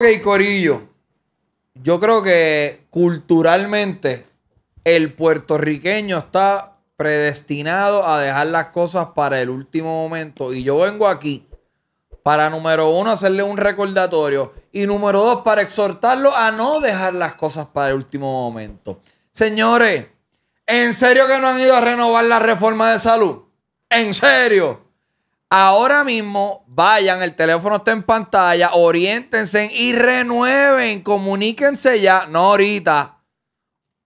Ok, Corillo. Yo creo que culturalmente el puertorriqueño está predestinado a dejar las cosas para el último momento. Y yo vengo aquí para, número uno, hacerle un recordatorio. Y número dos, para exhortarlo a no dejar las cosas para el último momento. Señores, ¿en serio que no han ido a renovar la reforma de salud? ¿En serio? Ahora mismo vayan, el teléfono está en pantalla, oriéntense y renueven, comuníquense ya, no ahorita.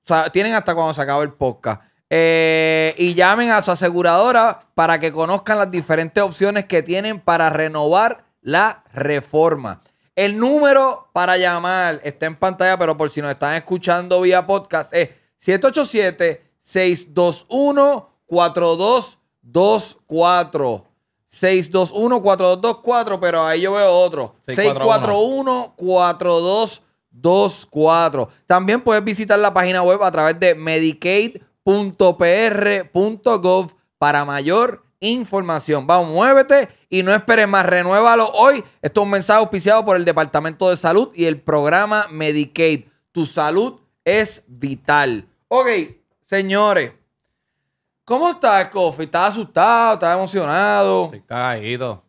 O sea, tienen hasta cuando se acaba el podcast. Eh, y llamen a su aseguradora para que conozcan las diferentes opciones que tienen para renovar la reforma. El número para llamar está en pantalla, pero por si nos están escuchando vía podcast es 787 621 4224 621-4224, pero ahí yo veo otro. 641-4224. También puedes visitar la página web a través de medicaid.pr.gov para mayor información. Vamos, muévete y no esperes más. Renuévalo hoy. Esto es un mensaje auspiciado por el Departamento de Salud y el programa Medicaid. Tu salud es vital. Ok, señores. ¿Cómo estás, Kofi? ¿Estás asustado? ¿Estás emocionado? Estoy caído.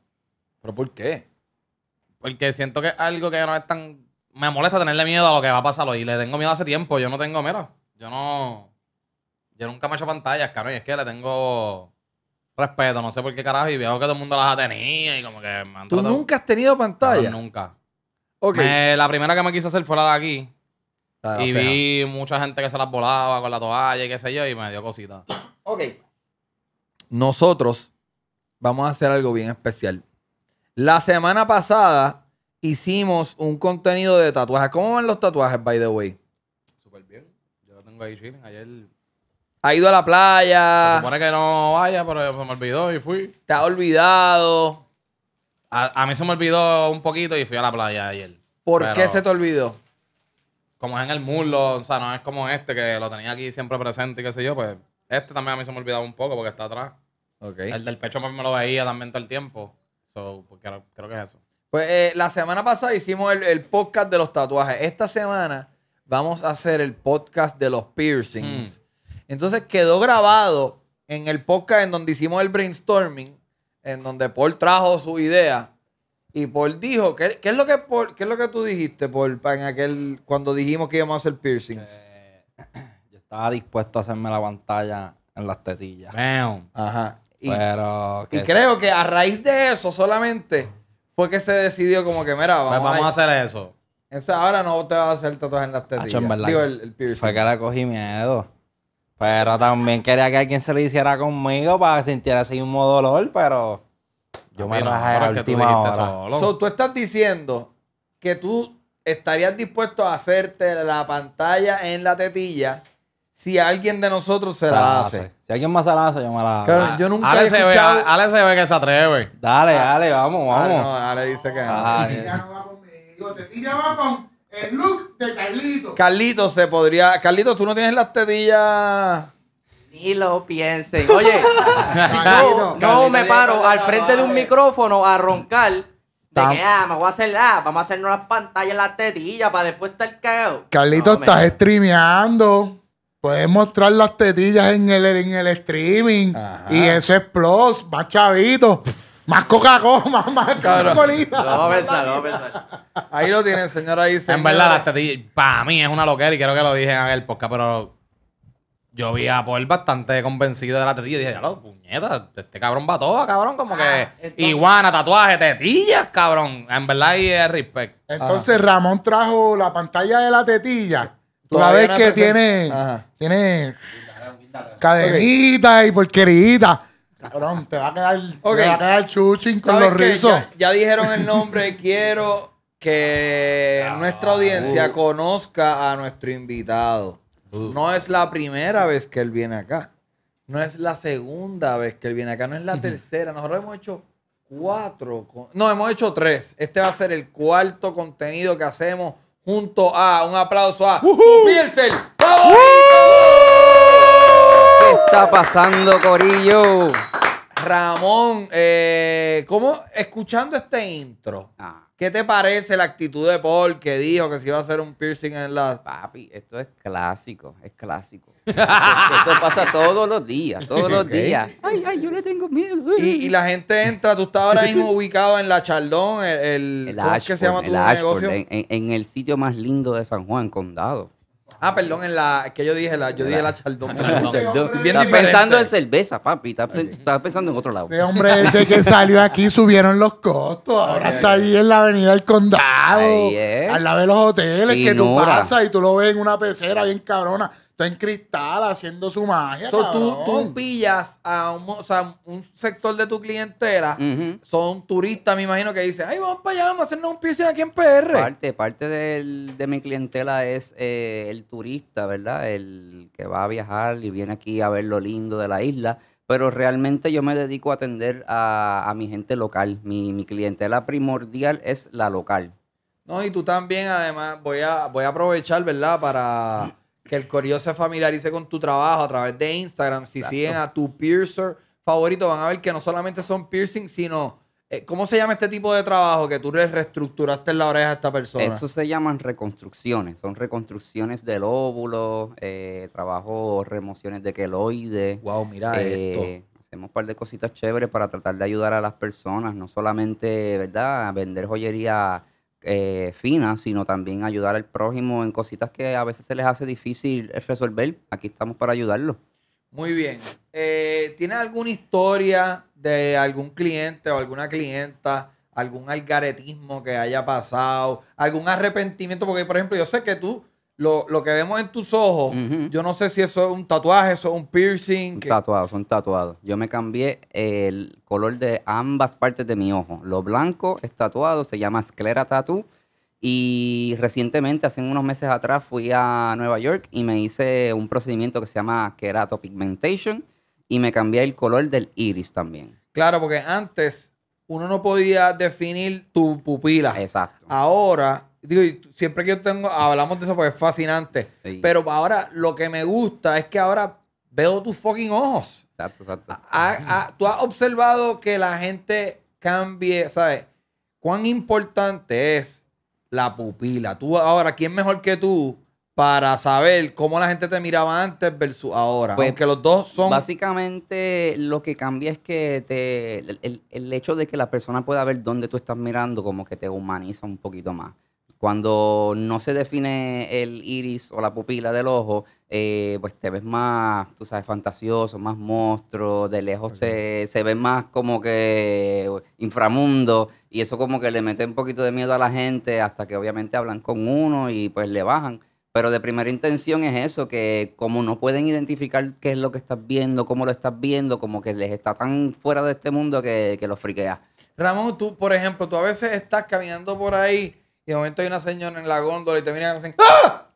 ¿Pero por qué? Porque siento que es algo que no es tan... Me molesta tenerle miedo a lo que va a pasar Y Le tengo miedo hace tiempo. Yo no tengo... miedo. yo no... Yo nunca me he hecho pantallas, caro. Y es que le tengo respeto. No sé por qué carajo. Y veo que todo el mundo las ha tenido. Y como que me han ¿Tú nunca has tenido pantalla? nunca. Okay. la primera que me quise hacer fue la de aquí. y vi mucha gente que se las volaba con la toalla y qué sé yo. Y me dio cosita. Ok. Nosotros vamos a hacer algo bien especial. La semana pasada hicimos un contenido de tatuajes. ¿Cómo van los tatuajes, by the way? Súper bien. Yo lo tengo ahí, chilling. Ayer. Ha ido a la playa. Se supone que no vaya, pero se me olvidó y fui. Te ha olvidado. A, mí se me olvidó un poquito y fui a la playa ayer. ¿Por qué se te olvidó? como es en el muslo, o sea, no es como este que lo tenía aquí siempre presente y qué sé yo, pues este también a mí se me olvidaba un poco porque está atrás. Okay. El del pecho me lo veía también todo el tiempo. So, pues, creo que es eso. Pues eh, la semana pasada hicimos el, podcast de los tatuajes. Esta semana vamos a hacer el podcast de los piercings. Mm. Entonces quedó grabado en el podcast en donde hicimos el brainstorming, en donde Paul trajo su idea. Y Paul dijo, ¿qué, es, lo que es lo que tú dijiste, Paul, en aquel, cuando dijimos que íbamos a hacer piercings? Eh, estaba dispuesto a hacerme la pantalla en las tetillas. Ajá. Pero y creo que a raíz de eso solamente fue que se decidió como que, mira, pues vamos, a hacer eso. ahora no te vas a hacer todo en las tetillas. Fue que le cogí miedo. Pero también quería que alguien se lo hiciera conmigo para que sintiera ese mismo dolor, pero yo me rajé a la última hora. tú estás diciendo que tú estarías dispuesto a hacerte la pantalla en la tetilla si alguien de nosotros se, la, hace. Si alguien más se la hace, yo me la ah. yo nunca Ale se, ve, se ve que se atreve. Dale, dale, vamos, ah, vamos. Ale, no, dice que Ale. no. va conmigo. Tetilla va con el look de Carlito. Carlito se podría... Carlito, tú no tienes las tetillas... Ni lo piensen. Oye, si no, no me paro al frente de un micrófono a roncar... De que, ah, me voy a hacer, la ah, vamos a hacernos las pantallas, las tetillas, para después estar cagado. Carlito, estás streameando. Puedes mostrar las tetillas en el, en el streaming. Y eso es plus, más chavito. Más Coca-Cola, más, más coca cola Lo pensar, Ahí lo tienen, señor Ahí, En verdad, las tetillas, para mí es una loquera y creo que lo dije a el podcast, pero yo vi a Paul bastante convencido de la tetilla. Dije, ya lo, puñeta, este cabrón va todo, cabrón. Como que ah, iguana, tatuaje, tetillas, cabrón. En verdad, ahí el respect. Entonces, Ramón trajo la pantalla de la tetilla una vez que tiene, tiene cadenita y porquerita. Cabrón, te va a quedar, okay. te va con los rizos. Ya, dijeron el nombre, quiero que ah, nuestra audiencia uh. conozca a nuestro invitado. Uh. No es la primera vez que él viene acá. No es la segunda vez que él viene acá. No es la tercera. Nosotros hemos hecho cuatro. No, hemos hecho tres. Este va a ser el cuarto contenido que hacemos junto a un aplauso a uh ¿Qué está pasando, Corillo? Ramón, eh, ¿cómo? Escuchando este intro. Ah ¿Qué te parece la actitud de Paul que dijo que se iba a hacer un piercing en la... Papi, esto es clásico, es clásico. Eso, pasa todos los días, todos los días. Ay, ay, yo le tengo miedo. Y, la gente entra, tú estás ahora mismo ubicado en la Chaldón, el... el, que se llama tu negocio? en, el sitio más lindo de San Juan, Condado. Ah, perdón, en la que yo dije la, yo dije la Chaldón. pensando en cerveza, papi. Estás pensando en otro lado. hombre, desde que salió aquí subieron los costos. Ahora está ahí en la avenida del condado. a la Al lado de los hoteles que tú pasas ah. y tú lo ves en una pecera bien cabrona en cristal haciendo su magia. tú, pillas a un, sector de tu clientela, son turistas, me imagino, que dicen, ay, vamos para allá, vamos a hacernos un piercing aquí en PR. Parte, parte de mi clientela es eh, el turista, ¿verdad? El que va a viajar y viene aquí a ver lo lindo de la isla. Pero realmente yo me dedico a atender a, mi gente local. Mi, clientela primordial es la local. No, y tú también, además, voy a, voy a aprovechar, ¿verdad? Para que el curioso se familiarice con tu trabajo a través de Instagram. Si siguen a tu piercer favorito, van a ver que no solamente son piercing, sino... Eh, ¿Cómo se llama este tipo de trabajo que tú le reestructuraste la oreja a esta persona? Eso se llaman reconstrucciones. Son reconstrucciones del óvulo, eh, trabajo, remociones de queloides. Wow, mira eh, esto hacemos un par de cositas chéveres para tratar de ayudar a las personas, no solamente, ¿verdad?, vender joyería eh, finas, sino también ayudar al prójimo en cositas que a veces se les hace difícil resolver. Aquí estamos para ayudarlo. Muy bien. Eh, ¿Tienes alguna historia de algún cliente o alguna clienta? algún algaretismo que haya pasado, algún arrepentimiento, porque por ejemplo yo sé que tú lo, que vemos en tus ojos, yo no sé si eso es un tatuaje, eso es un piercing. Un Tatuado, son tatuados. Yo me cambié el color de ambas partes de mi ojo. Lo blanco es tatuado, se llama Sclera tattoo. Y recientemente, hace unos meses atrás, fui a Nueva York y me hice un procedimiento que se llama keratopigmentation y me cambié el color del iris también. Claro, porque antes uno no podía definir tu pupila. Exacto. Ahora siempre que yo tengo, hablamos de eso porque es fascinante. Pero ahora lo que me gusta es que ahora veo tus fucking ojos. Tú has observado que la gente cambie, ¿sabes? Cuán importante es la pupila. Tú ahora, ¿quién mejor que tú para saber cómo la gente te miraba antes versus ahora? porque pues, los dos son... Básicamente lo que cambia es que te, el hecho de que la persona pueda ver dónde tú estás mirando como que te humaniza un poquito más. Cuando no se define el iris o la pupila del ojo, eh, pues te ves más, tú sabes, fantasioso, más monstruo, de lejos se, se ve más como que inframundo y eso como que le mete un poquito de miedo a la gente hasta que obviamente hablan con uno y pues le bajan. Pero de primera intención es eso, que como no pueden identificar qué es lo que estás viendo, cómo lo estás viendo, como que les está tan fuera de este mundo que, que los friquea. Ramón, tú, por ejemplo, tú a veces estás caminando por ahí y de momento hay una señora en la góndola y te miran y hacen ¡Ah! ¡Ah!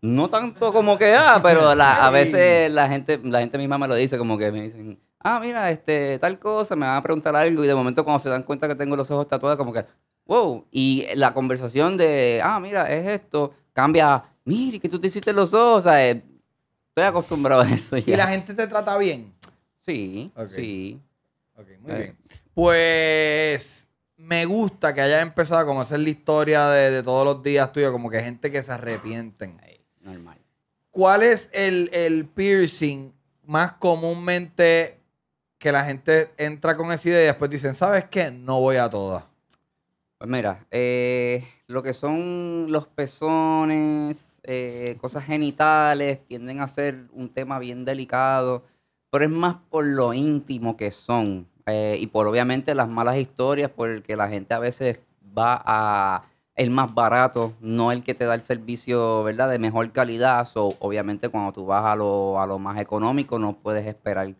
No tanto como que ah, pero a veces la gente, la gente misma me lo dice, como que me dicen, ah, mira, este, tal cosa, me van a preguntar algo, y de momento cuando se dan cuenta que tengo los ojos tatuados, como que, wow, y la conversación de, ah, mira, es esto, cambia, mire, que tú te hiciste los ojos, o sea, eh, estoy acostumbrado a eso. ¿Y la gente te trata bien? Sí, sí. Ok, muy eh. bien. Pues me gusta que hayas empezado a hacer la historia de, todos los días tuyo como que gente que se arrepienten. normal. ¿Cuál es el, piercing más comúnmente que la gente entra con esa idea y después dicen, ¿sabes qué? No voy a todas. Pues mira, eh, lo que son los pezones, eh, cosas genitales, tienden a ser un tema bien delicado, pero es más por lo íntimo que son. Eh, y por obviamente las malas historias, porque la gente a veces va a el más barato, no el que te da el servicio, ¿verdad? De mejor calidad. So, obviamente cuando tú vas a lo, a lo más económico no puedes esperar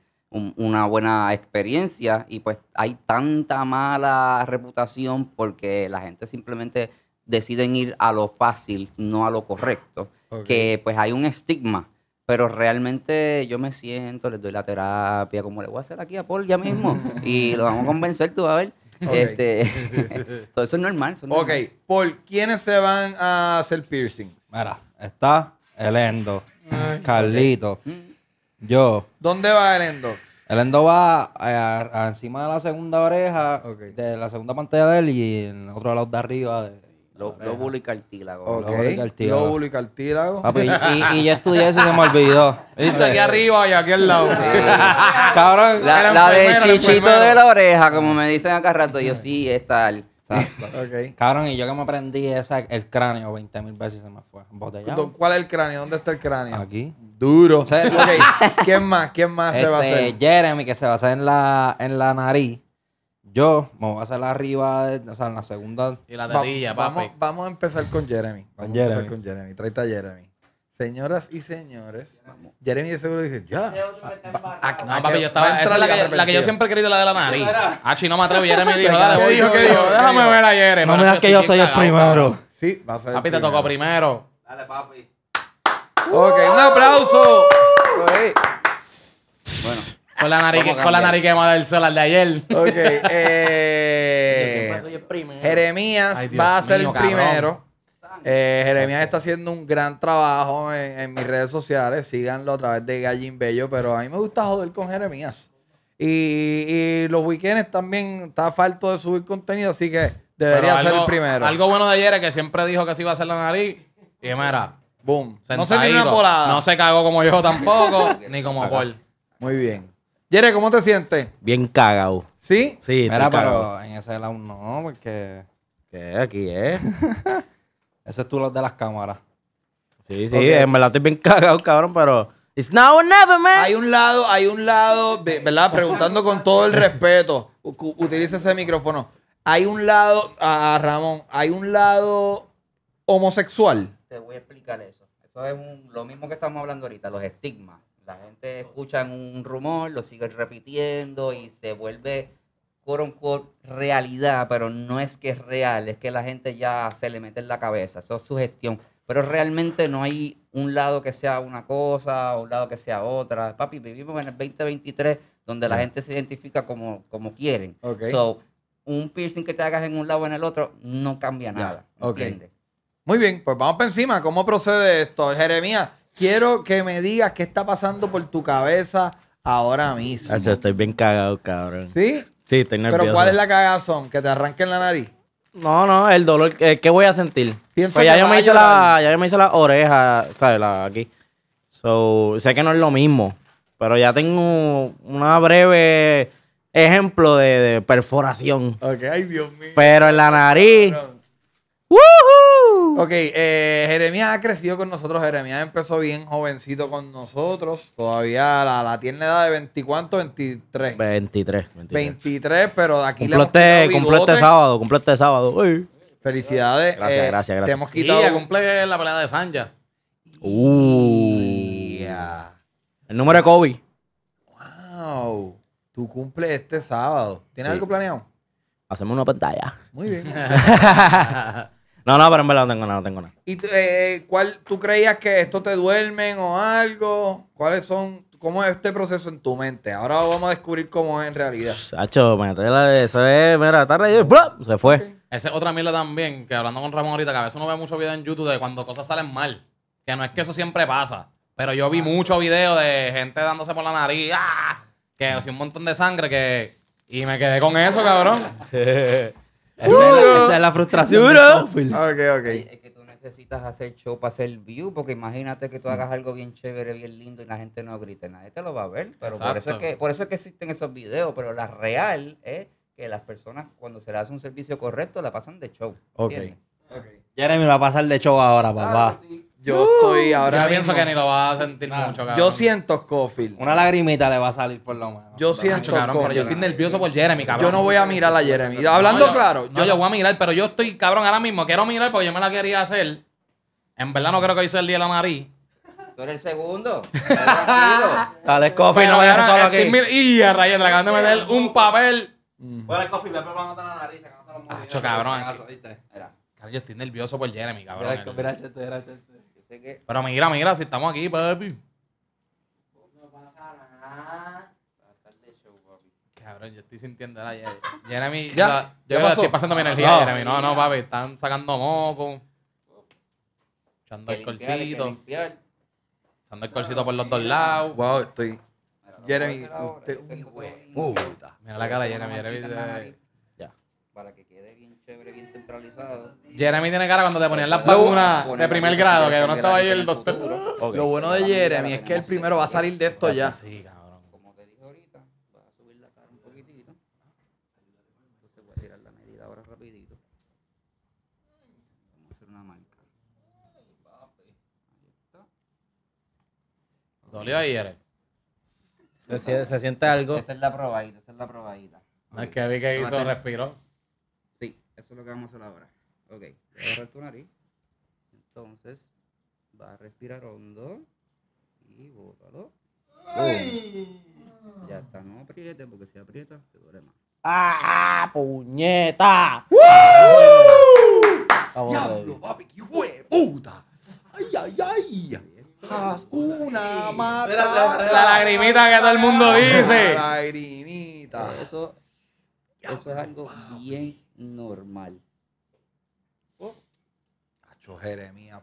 una buena experiencia y pues hay tanta mala reputación porque la gente simplemente deciden ir a lo fácil, no a lo correcto, que pues hay un estigma pero realmente yo me siento, les doy la terapia, como le voy a hacer aquí a Paul ya mismo. y lo vamos a convencer, tú a ver. Este, todo eso es normal. ok, Paul, ¿por quiénes se van a hacer piercing? Mira, está Elendo Endo, Carlito, mm. yo. ¿Dónde va Elendo Elendo El Endo va eh, encima de la segunda oreja, de la segunda pantalla de él y en otro lado de arriba de Lóbulo y cartílago. Lóbulo y cartílago. Lóbulo y cartílago. y, y yo estudié eso y se me olvidó. está Aquí arriba y aquí al lado. Cabrón. La, del de chichito de la oreja, como me dicen acá rato, yo sí, está, tal. Cabrón, y yo que me aprendí esa, el cráneo 20 mil veces se me fue. ¿Cuál es el cráneo? ¿Dónde está el cráneo? Aquí. Duro. ¿Quién más? ¿Quién más se va a este, hacer? Jeremy, que se va a hacer la, en la nariz. Yo me voy a hacer arriba, o sea, en la segunda. Y la dedilla, papi. Vamos, a empezar con Jeremy. Vamos a empezar con Jeremy. trae a Jeremy. Señoras y señores, Jeremy de seguro dice, ya. No, papi, yo estaba. Esa es la que, yo siempre he querido, la de la nariz. Ah, no me atrevo. Jeremy dijo, dale, voy. Dijo, dijo, déjame ver a Jeremy. No me das que yo soy el primero. Sí, va a ser. Papi, te tocó primero. Dale, papi. Ok, un aplauso. Con la nariz, con la quemada del sol al de ayer. Eh, Jeremías va a ser el primero. Eh, Jeremías está haciendo un gran trabajo en, mis redes sociales. Síganlo a través de Gallín Bello. Pero a mí me gusta joder con Jeremías. Y, los weekendes también está falto de subir contenido, así que debería ser el primero. Algo bueno de ayer es que siempre dijo que así iba a ser la nariz. Y mira, boom. No se tiene una polada. No se cagó como yo tampoco, ni como Paul. Muy bien. Jere, ¿cómo te sientes? Bien cagado. ¿Sí? Sí, pero en ese lado no, porque... ¿Qué? Aquí es. ese es tú lo de las cámaras. Sí, sí, en verdad estoy bien cagado, cabrón, pero... It's now or never, man. Hay un lado, hay un lado, ¿verdad? Preguntando con todo el respeto. Utiliza ese micrófono. Hay un lado, Ramón, hay un lado homosexual. Te voy a explicar eso. Eso es lo mismo que estamos hablando ahorita, los estigmas. La gente escucha un rumor, lo sigue repitiendo y se vuelve quote realidad, pero no es que es real, es que la gente ya se le mete en la cabeza, eso es gestión. Pero realmente no hay un lado que sea una cosa, un lado que sea otra. Papi, vivimos en el 2023 donde la gente se identifica como, como quieren. So, un piercing que te hagas en un lado o en el otro no cambia nada. Muy bien, pues vamos para encima. ¿Cómo procede esto? Jeremías, Quiero que me digas qué está pasando por tu cabeza ahora mismo. estoy bien cagado, cabrón. ¿Sí? Sí, estoy nervioso. ¿Pero cuál es la cagazón? ¿Que te arranquen la nariz? No, no, el dolor. Eh, ¿Qué voy a sentir? Pues ya, yo me hice la, ya yo me hice la oreja, ¿sabes? aquí. So, sé que no es lo mismo, pero ya tengo una breve ejemplo de, perforación. Ok, ay, Dios mío. Pero en la nariz. Ok, eh, Jeremías ha crecido con nosotros. Jeremías empezó bien jovencito con nosotros. Todavía la, tiene edad de 24 23. 23. 23, 23 pero de aquí cumple Cumple este sábado, cumple este sábado. Uy. Felicidades. Gracias, gracias, eh, gracias. Te hemos quitado... cumple la pelea de Sanja. Uy. El número de Kobe. Wow. Tú cumples este sábado. ¿Tienes algo planeado? Hacemos una pantalla. Muy bien. No, no, pero en verdad no tengo nada, no tengo nada. ¿Y eh, cuál, tú creías que esto te duermen o algo? ¿Cuáles son, cómo es este proceso en tu mente? Ahora vamos a descubrir cómo es en realidad. Sacho, eso es, mira, tarde y se fue. Ese Esa es otra mierda también, que hablando con Ramón ahorita, que a veces uno ve mucho video en YouTube de cuando cosas salen mal. Que no es que eso siempre pasa, pero yo vi ah. mucho video de gente dándose por la nariz, ¡ah! que así un montón de sangre que... Y me quedé con eso, cabrón. Uh. Esa, es la, frustración. Ah, es que tú necesitas hacer show para hacer view, porque imagínate que tú hagas algo bien chévere, bien lindo y la gente no grite, nadie te lo va a ver. Pero por eso, es que, por eso es que existen esos videos, pero la real es que las personas cuando se le hace un servicio correcto la pasan de show. Ok. Jeremy va a pasar de show ahora, papá. Yo estoy uh. ahora. Yo pienso que ni lo va a sentir mucho, cabrón. Yo siento Scofield. Una lagrimita le va a salir por lo menos. Yo ah, siento cabrón, yo estoy nervioso por Jeremy, cabrón. Yo no voy a mirar a Jeremy. Hablando claro. No, yo... yo voy a mirar, pero yo estoy, cabrón, ahora mismo. Quiero mirar porque yo me la quería hacer. En verdad no creo que hice el día de la nariz. Tú eres el segundo. Dale, Scofield, no solo aquí. Y a Rayet le acaban de meter un papel. Bueno, Scofield, me probando la nariz. cabrón. Yo estoy nervioso por Jeremy, cabrón. Mira, mira, este, este, este. Pero mira, mira, si estamos aquí, papi. No pasa nada. Cabrón, yo estoy sintiendo la Jeremy. ¿Ya? yo estoy pasando mi ah, energía, Jeremy. No, no, papi, están sacando moco. Echando el colcito. Echando el colcito por los dos lados. Wow, estoy. Jeremy, usted un puta. Mira la cara de Jeremy. Jeremy. Ya. Para que quede bien chévere, bien Jeremy tiene cara cuando te ponían las vacunas de primer grado, que yo no estaba ahí el doctor. Lo bueno de Jeremy es que el primero va a salir de esto ya. Sí, cabrón. Como te dije ahorita, va a subir la cara un poquitito. Entonces voy a tirar la medida ahora rapidito. Vamos a hacer una marca. Ahí está. ¿Dolió ahí, Jeremy? Se, siente algo. Esa es la probadita, esa es la probadita. No, es que vi que hizo, respiró. Eso es lo que vamos a hacer ahora. Ok, voy a agarrar tu nariz. Entonces, va a respirar hondo y bótalo. ¡Ay! Ya está, no apriete porque si aprieta te duele más. ¡Ah, puñeta! ¡Woo! ¡Diablo, papi, qué hueputa. puta! ¡Ay, ay, ay! ay una mata! La lagrimita que todo el mundo dice. La lagrimita. Eso, eso es algo bien normal. Oh. Acho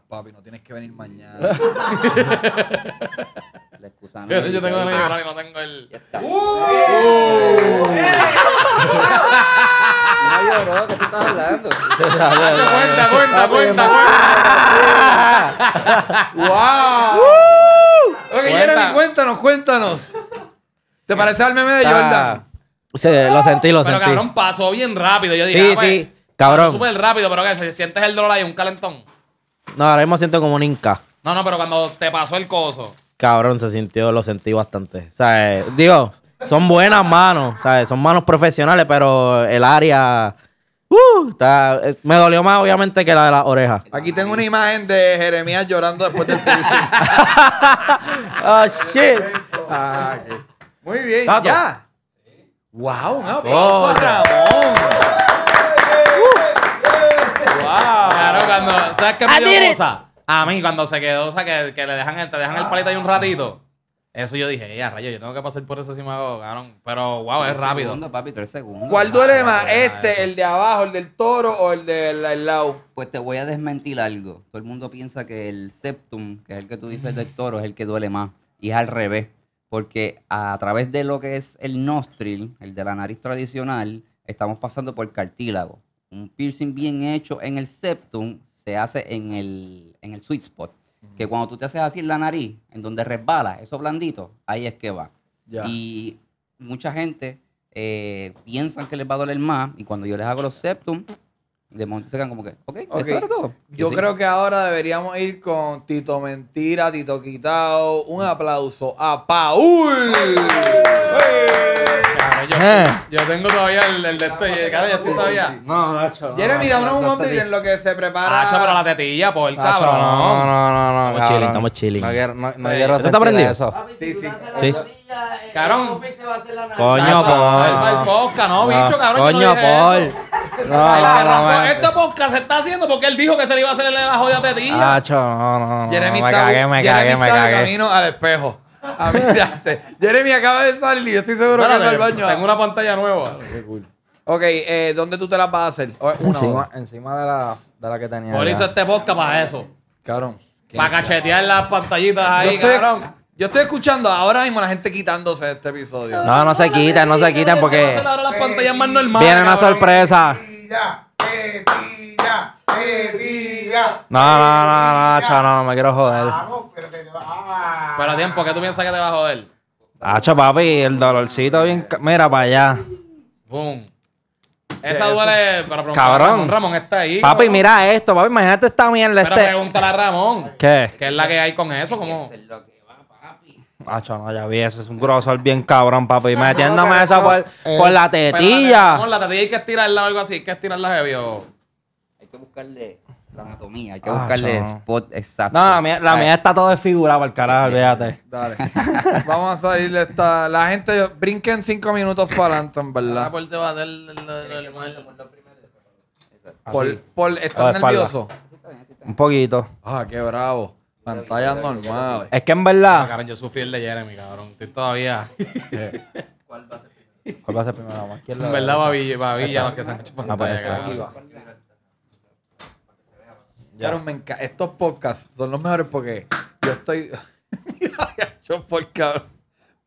papi, no tienes que venir mañana. La excusa Yo, tengo el y no tengo el. Ya está. ¡Uh! no ¿qué tú estás hablando? cuenta, cuenta, cuenta, cuenta. ¡Wow! ¡Uh! Ok, cuéntanos, cuéntanos. ¿Te parece al meme de Jordan? lo sentí, lo sentí. pero cabrón, pasó bien rápido. Yo dije, sí, pues, sí, cabrón. Súper rápido, pero que se sientes el dolor ahí, un calentón. No, ahora mismo siento como un inca. No, no, pero cuando te pasó el coso. Cabrón, se sintió, lo sentí bastante. O sea, eh, digo, son buenas manos, ¿sabes? Son manos profesionales, pero el área. Uh, eh, me dolió más, obviamente, que la de la oreja. Aquí tengo una imagen de Jeremías llorando después del oh, shit. Ah, Muy bien, ya. ¡Wow! ¡No, ¡Wow! Claro, cuando. ¿Sabes qué me dio A mí, cuando se quedó, o sea, que, le dejan, te dejan el palito ahí un ratito. Eso yo dije, ya, rayo, yo tengo que pasar por eso si me hago, Pero, wow, es rápido. Segundos, papi, tres segundos. ¿Cuál duele más? ¿Este, el de abajo, el del toro o el del lado? Pues te voy a desmentir algo. Todo el mundo piensa que el septum, que es el que tú dices del toro, es el que duele más. Y es al revés porque a través de lo que es el nostril, el de la nariz tradicional, estamos pasando por el cartílago. Un piercing bien hecho en el septum se hace en el, sweet spot, que cuando tú te haces así la nariz, en donde resbala, eso blandito, ahí es que va. Y mucha gente piensa eh, piensan que les va a doler más y cuando yo les hago los septum, de momento se como que, ok, okay. eso era todo. Yo, creo que ahora deberíamos ir con Tito Mentira, Tito Quitao. Un aplauso a Paul. yo, eh. yo, tengo todavía el, el de esto. Claro, yo estoy todavía. Sí, sí. No, Nacho. Jeremy, da un momento y en lo que se prepara. Nacho, ah, pero la tetilla, por el ah, cabrón. No, no, no, no. Estamos chilling, estamos chilling. No quiero, no, no quiero ¿Tú eso? Sí, sí. Sí. Cabrón. Coño, Paul. Ah, no, Coño, Paul. No, no, este podcast se está haciendo porque él dijo que se le iba a hacer en la joya de ti. no, no, Jeremy me está, me me camino al espejo. A hace. Jeremy acaba de salir estoy seguro que está al baño. Tengo una pantalla nueva. Qué cool. Ok, eh, ¿dónde tú te las vas a hacer? una encima, de, la, de la que tenía. Por eso este podcast para eso. Cabrón. Para cachetear las pantallitas ahí, estoy, cabrón. Yo estoy escuchando ahora mismo la gente quitándose este episodio. No, no se quiten, no se quiten porque. Se Viene una sorpresa. Medida, medida, medida. No, no, no, no, chano no, no me quiero joder. para pero que ah. tiempo, ¿qué tú piensas que te va a joder? Hacha, papi, el dolorcito bien. Mira para allá. Boom. Esa duele para preguntar Cabrón. Ramón. está ahí. Papi, mira esto, papi. Imagínate esta mierda. Pero pregunta este pregúntale a Ramón. ¿Qué? ¿Qué es la que hay con eso? ¿Cómo? Pacho, no, ya vi, eso es un grosor bien cabrón, papi. Metiéndome esa por, la tetilla. Con la tetilla hay que estirarla o algo así, hay que estirarla heavy Hay que buscarle la anatomía, hay que ah, buscarle el spot exacto. No, la mía, está todo desfigurada para el carajo, véate Dale. Vamos a a esta. La gente brinquen cinco minutos para adelante, en verdad. Por va a Por, por estar nervioso. Un poquito. Ah, qué bravo. Pantallas normales. Es que en verdad. Ah, yo sufrí el de Jeremy, cabrón. Estoy todavía. ¿Cuál va a ser primero? ¿Cuál va a ser primero? en verdad, Babilla, Babilla, los que se han hecho ah, pues, pantalla. va. Claro, me encanta. Estos podcasts son los mejores porque yo estoy. yo por cabrón.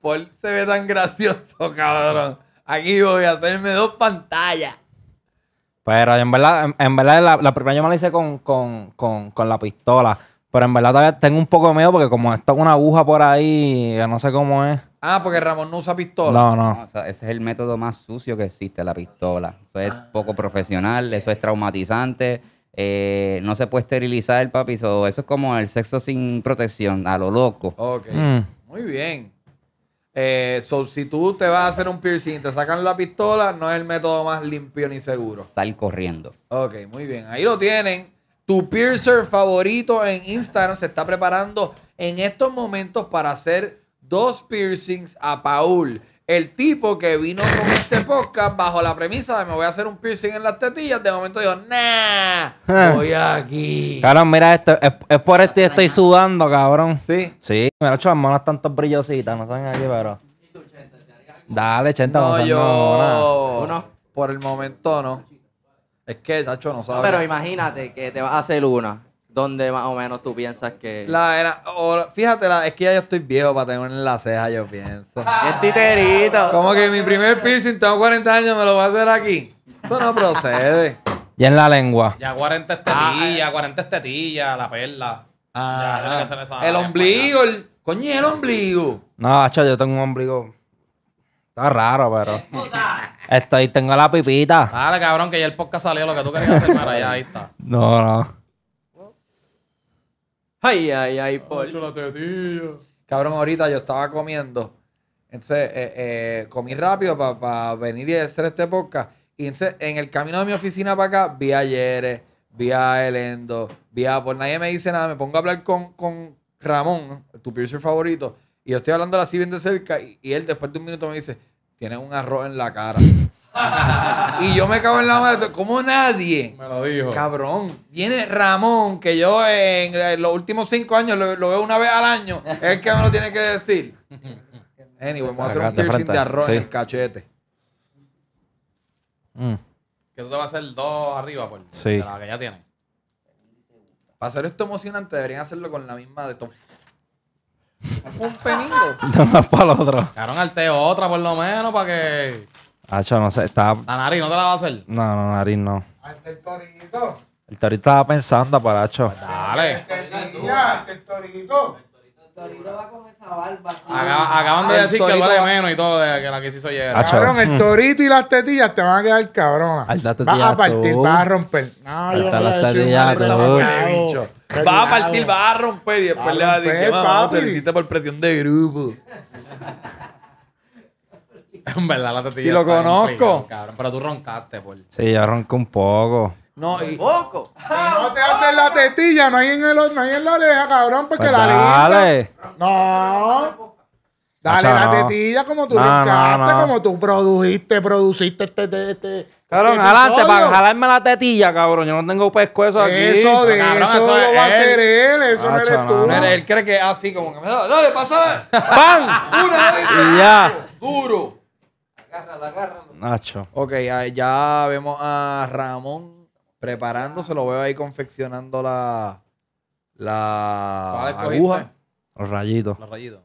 Por se ve tan gracioso, cabrón. Aquí voy a hacerme dos pantallas. Pero en verdad, en, verdad la, la, primera yo me la hice con, con, con, con la pistola. Pero en verdad tengo un poco de miedo porque como está una aguja por ahí, no sé cómo es. Ah, porque Ramón no usa pistola. No, no. Ah, ese es el método más sucio que existe, la pistola. Eso es poco profesional, eso es traumatizante. Eh, no se puede esterilizar el papi. eso es como el sexo sin protección, a lo loco. Ok. Mm. Muy bien. Eh, si tú te vas a hacer un piercing te sacan la pistola, no es el método más limpio ni seguro. Sal corriendo. Ok, muy bien. Ahí lo tienen. Tu piercer favorito en Instagram se está preparando en estos momentos para hacer dos piercings a Paul. El tipo que vino con este podcast bajo la premisa de me voy a hacer un piercing en las tetillas, de momento dijo, nah, eh. voy aquí. Carlos mira esto, es, por esto y estoy sudando, cabrón. Sí. Sí, me lo hecho las manos tantas brillositas, no saben aquí, pero. Dale, 80 no, yo... no, Por el momento no. Es que, Chacho, no sabe. Pero imagínate que te vas a hacer una. Donde más o menos tú piensas que. La, era, fíjate, la, es que ya yo estoy viejo para tener en la ceja, yo pienso. es titerito. Como que mi primer piercing, tengo 40 años, me lo voy a hacer aquí. Eso no procede. ¿Y en la lengua. Ya 40 estetillas, 40 ah, eh. estetillas, la perla. Ah, ya, el ombligo, el, coño, el ombligo. No, chacho, yo tengo un ombligo. Está raro, pero. Estoy, tengo la pipita. Dale, cabrón, que ya el podcast salió lo que tú querías hacer, para allá, ahí está. No, no. Ay, ay, ay, por. Cabrón, ahorita yo estaba comiendo. Entonces, eh, eh, comí rápido para venir y hacer este podcast. Y entonces, en el camino de mi oficina para acá, vi a Yere, vi a Elendo, vi a. Pues nadie me dice nada, me pongo a hablar con, con Ramón, tu piercer favorito. Y yo estoy hablando así bien de cerca y, él después de un minuto me dice, tienes un arroz en la cara. y yo me cago en la madre. Como nadie. Me lo dijo. Cabrón. Viene Ramón, que yo en los últimos cinco años lo, veo una vez al año. ¿Él el que me lo tiene que decir. Anyway, vamos a hacer un piercing de, arroz en el cachete. Mm. Que tú te vas a hacer dos arriba, pues. sí. que ya tienes. Para hacer esto emocionante, deberían hacerlo con la misma de todo. Un penito. no más para la otra. al teo otra por lo menos para que. acho no sé, La nariz no te la va a hacer. No, no, nariz no. Al ah, este el torito. El torito estaba pensando para acho pues Dale. Este el torito. Torito va con esa barba. acaban de decir que vale menos y todo de que la que se hizo llegar. Cabrón, el mm. torito y las tetillas te van a quedar cabrón. Vas a partir, vas a romper. No, no las Va a partir, va a romper y después le va a decir que te hiciste por presión de grupo. Es verdad, la tetilla. Si lo conozco. pero tú roncaste, por. Sí, yo ronco un poco. No, y... poco. no te hacen la tetilla, no hay en, el, no hay en la oreja, cabrón, porque la pues la dale. No. Dale la tetilla como tú no, como tú produjiste, produciste este, este, este Cabrón, este adelante, para jalarme la tetilla, cabrón. Yo no tengo pescuezo aquí. Eso, de eso, eso, lo va a hacer él. Eso no eres tú. Mira, él cree que así como que me da. Dale, pasa. ¡Pam! Una, y ya. Duro. Agárrala, agárrala. Nacho. Ok, ya vemos a Ramón preparándose, lo veo ahí confeccionando la, la aguja. Los rayitos. Los rayitos.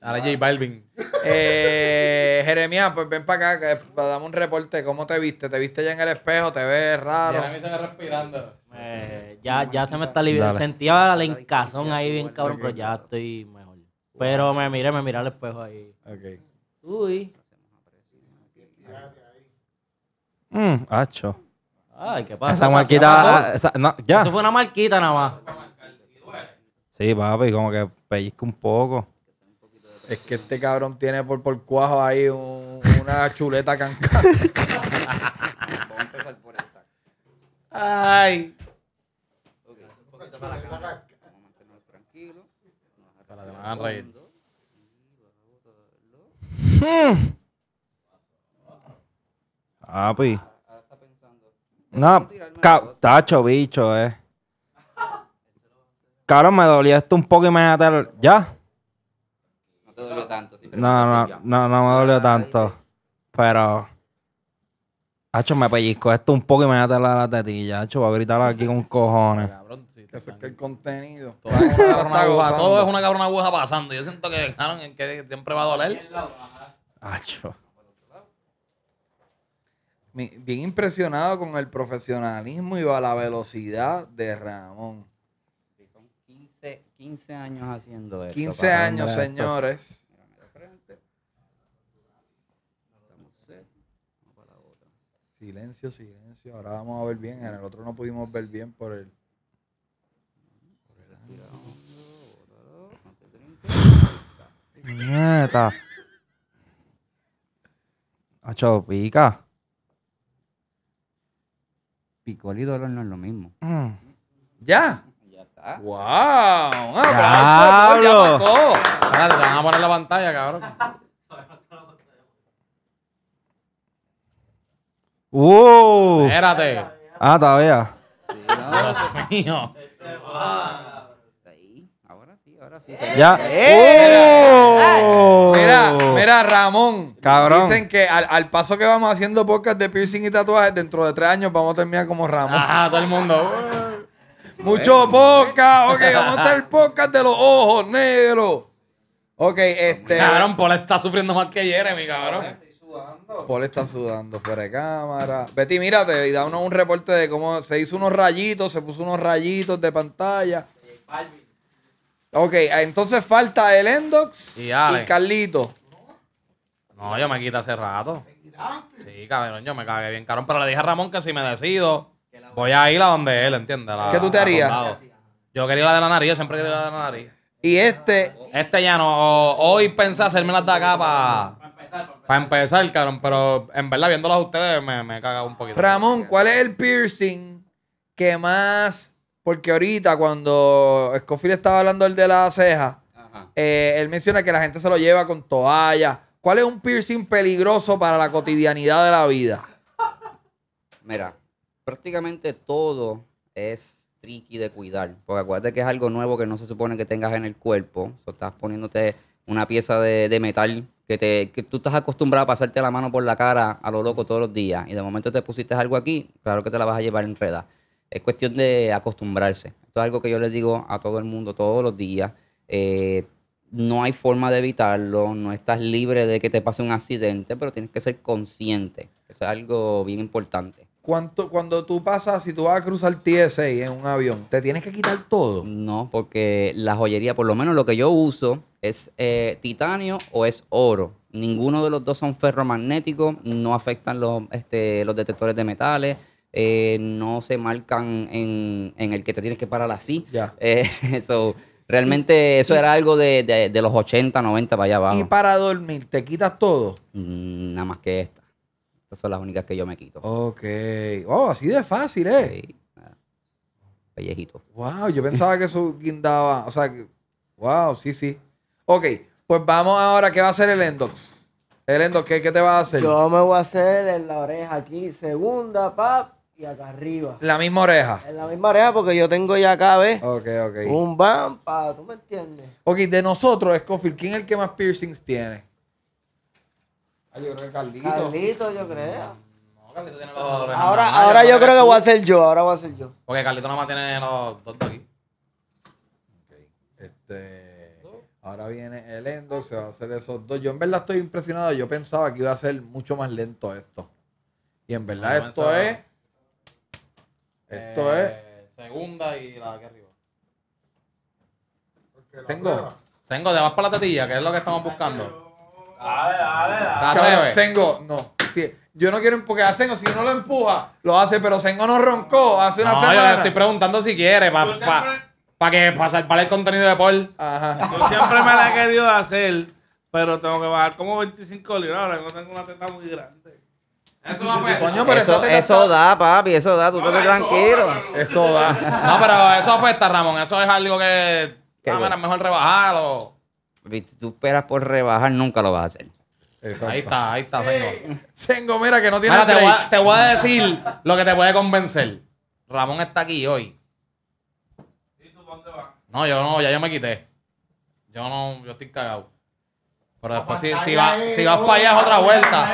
Ahora J Balvin. Eh, Jeremías, pues ven para acá, que, dame un reporte. ¿Cómo te viste? ¿Te viste ya en el espejo? ¿Te ves raro? Jeremías se respirando. Eh, ya, ya se me está liberando. Sentía la encazón ahí bien cabrón, pero ya estoy mejor. Pero me miré, me miré al espejo ahí. Ok. Uy. Mm, hacho. Ay, ¿qué pasa? Esa marquita. Ah, esa, no, ya. Eso fue una marquita nada más. Sí, papi, como que pellizca un poco. Es que este cabrón tiene por, por cuajo ahí un, una chuleta cancada. Ay. Okay. Un poquito para la Vamos a mantenernos tranquilos. Para que nos hagan reír. Hmm. Ah, pi. Pues. Ah, ah, no, tacho, bicho, eh. Cabrón, me dolía esto un poco y me dejaste el... ¿Ya? No te dolió tanto. No, no, no, no me dolió ah, tanto. Pero. Hacho, me pellizco esto un poco y me dejaste a la tetilla, hacho. Voy a gritar aquí con cojones. Cabrón, Que eso es que el contenido. todo es una cabrona aguja pasando. Yo siento que, cabrón, que siempre va a doler. Hacho bien impresionado con el profesionalismo y a la velocidad de Ramón. son 15, años haciendo esto. 15 años, señores. Silencio, silencio. Ahora vamos a ver bien. En el otro no pudimos ver bien por el. Ha Acho, pica picor y dolor no es lo mismo. Mm. ¿Ya? Ya está. ¡Wow! ¡Un abrazo! ¡Ya pasó! te van a poner la pantalla, cabrón. ¡Wow! Uh. Espérate. Ah, todavía. Dios mío. Este ya. ¡Oh! Mira, ¡Oh! mira, Ramón. Cabrón. Dicen que al, paso que vamos haciendo podcast de piercing y tatuajes, dentro de tres años vamos a terminar como Ramón. Ajá, todo el mundo. Mucho podcast. Ok, vamos a hacer podcast de los ojos negros. Ok, este. Cabrón, Paul está sufriendo más que eh, mi cabrón. Paul está sudando fuera de cámara. Betty, mírate y da uno un reporte de cómo se hizo unos rayitos, se puso unos rayitos de pantalla. Ok, ah, entonces falta el Endox y, Carlito. No, yo me quité hace rato. Sí, cabrón, yo me cagué bien, cabrón. Pero le dije a Ramón que si me decido, voy a ir a donde él, ¿entiendes? ¿Qué tú te harías? Yo quería la de la nariz, yo siempre quería la de la nariz. Y este. Este ya no. Hoy pensé hacerme las de acá para. Para empezar, cabrón, pero en verdad viéndolas ustedes me, me cagado un poquito. Ramón, ¿cuál es el piercing que más porque ahorita cuando Scofield estaba hablando del de la ceja, eh, él menciona que la gente se lo lleva con toalla. ¿Cuál es un piercing peligroso para la cotidianidad de la vida? Mira, prácticamente todo es tricky de cuidar. Porque acuérdate que es algo nuevo que no se supone que tengas en el cuerpo. O sea, estás poniéndote una pieza de, metal que, te, que tú estás acostumbrado a pasarte la mano por la cara a lo loco todos los días. Y de momento te pusiste algo aquí, claro que te la vas a llevar enredada. Es cuestión de acostumbrarse. Esto es algo que yo les digo a todo el mundo todos los días. Eh, no hay forma de evitarlo, no estás libre de que te pase un accidente, pero tienes que ser consciente. Eso es algo bien importante. ¿Cuánto, cuando tú pasas, y tú vas a cruzar TSA en un avión, ¿te tienes que quitar todo? No, porque la joyería, por lo menos lo que yo uso, es eh, titanio o es oro. Ninguno de los dos son ferromagnéticos, no afectan los, este, los detectores de metales, eh, no se marcan en, el que te tienes que parar así. Ya. Eh, realmente eso era algo de, los 80, 90 para allá abajo. ¿Y para dormir te quitas todo? Mm, nada más que esta. Estas son las únicas que yo me quito. Ok. Oh, así de fácil, ¿eh? Sí. Pellejito. Wow, yo pensaba que eso guindaba. O sea, wow, sí, sí. Ok, pues vamos ahora. ¿Qué va a hacer el Endox? El Endox, ¿qué, ¿qué, te va a hacer? Yo me voy a hacer en la oreja aquí. Segunda, pap y acá arriba. La misma oreja. En la misma oreja porque yo tengo ya acá, ¿ves? Ok, ok. Un bampa, ¿tú me entiendes? Ok, de nosotros, Scofield, ¿quién es el que más piercings tiene? Ah, yo creo que Carlito. Carlito, yo creo. No, los Ahora, ahora yo, creo que voy a ser yo, ahora voy a ser yo. Porque Carlito nomás tiene los dos de aquí. Ok, este... Ahora viene el endo, se va a hacer esos dos. Yo en verdad estoy impresionado. Yo pensaba que iba a ser mucho más lento esto. Y en verdad esto es esto eh, es. Segunda y la de aquí arriba. Sengo. Sengo, te vas para la tetilla, que es lo que estamos buscando. Dale, dale, dale. Sengo, no. yo no quiero empujar a Sengo. Si uno lo empuja, lo hace, pero Sengo no roncó hace una semana. estoy preguntando si quiere, para pa, pa que para el contenido de Paul. Ajá. Yo siempre me la he querido hacer, pero tengo que bajar como 25 libras. Ahora tengo una teta muy grande. Eso da, eso, da, papi, eso da, tú te estás tranquilo. eso da. No, pero eso afecta, Ramón. Eso es algo que. Cámara, es mejor rebajarlo. Si tú esperas por rebajar, nunca lo vas a hacer. Ahí está, ahí está, Sengo. Sengo, mira que no tiene. te, voy a, te voy a decir lo que te puede convencer. Ramón está aquí hoy. ¿Y tú dónde vas? No, yo no, ya yo me quité. Yo no, yo estoy cagado. Pero después, si, si, va, si vas para allá es otra vuelta.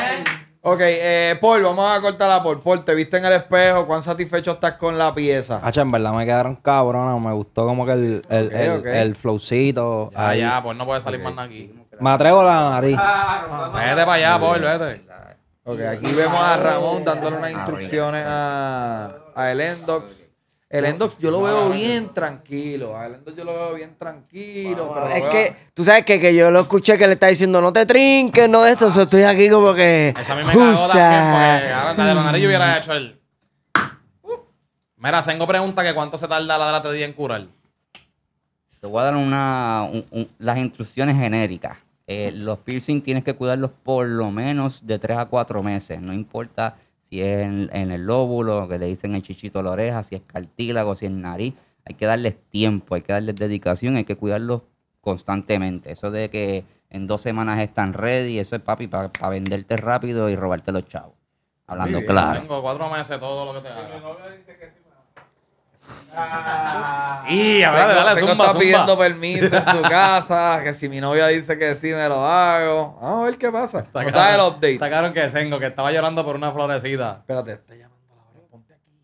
Ok, eh, Paul, vamos a cortarla por Paul, ¿te viste en el espejo? ¿Cuán satisfecho estás con la pieza? Ah, en verdad me quedaron cabronas. Me gustó como que el, el, el, flowcito. Ya, ahí. ya, pues no puede salir más de aquí. Me atrevo a la nariz. Vete para allá, Paul, vete. Ok, aquí vemos a Ramón dándole unas ah, instrucciones a, a el Endox. El pues, Endox yo lo veo bien tranquilo. El Endox yo lo veo bien tranquilo. es que, tú sabes que, yo lo escuché que le está diciendo, no te trinques, no esto. estoy aquí como que. Esa a mí me cagó ahora de la nariz yo hubiera mm. hecho el. Uh. Mira, tengo pregunta que cuánto se tarda la de día en curar. Te voy a dar una, las instrucciones genéricas. Eh, los piercing tienes que cuidarlos por lo menos de 3 a 4 meses. No importa si es en, el lóbulo, que le dicen el chichito a la oreja, si es cartílago, si es nariz. Hay que darles tiempo, hay que darles dedicación, hay que cuidarlos constantemente. Eso de que en dos semanas están ready, eso es papi para venderte rápido y robarte los chavos. Hablando claro. Tengo cuatro meses todo lo que te haga. Ah, y ahora dale, zumba, está pidiendo permiso en su casa, que si mi novia dice que sí me lo hago. Vamos a ver qué pasa. Está el update. Sacaron que Sengo, que estaba llorando por una florecida Espérate, está llamando a la hora. Ponte aquí.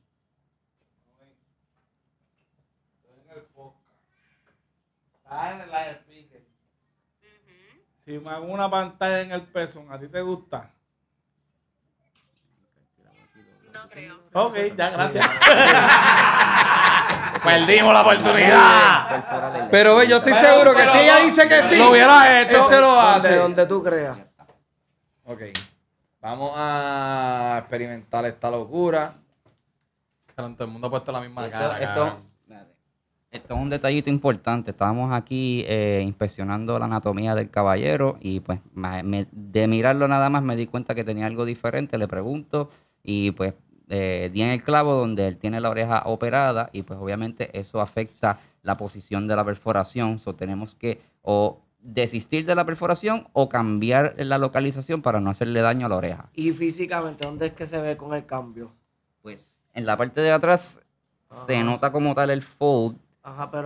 Está en el live speaker. Si me hago una pantalla en el peso, ¿a ti te gusta? Ok, ya, gracias. Perdimos la oportunidad. Pero ve, yo estoy seguro que si ella dice que sí, lo hubiera hecho. Él se lo hace. Donde, donde tú creas. Ok. Vamos a experimentar esta locura. Claro, todo el mundo ha puesto la misma esto, cara. Esto, es un detallito importante. Estábamos aquí eh, inspeccionando la anatomía del caballero y pues de mirarlo nada más me di cuenta que tenía algo diferente. Le pregunto y pues eh, Día en el clavo donde él tiene la oreja operada y pues obviamente eso afecta la posición de la perforación. So, tenemos que o desistir de la perforación o cambiar la localización para no hacerle daño a la oreja. ¿Y físicamente dónde es que se ve con el cambio? Pues en la parte de atrás se nota como tal el fold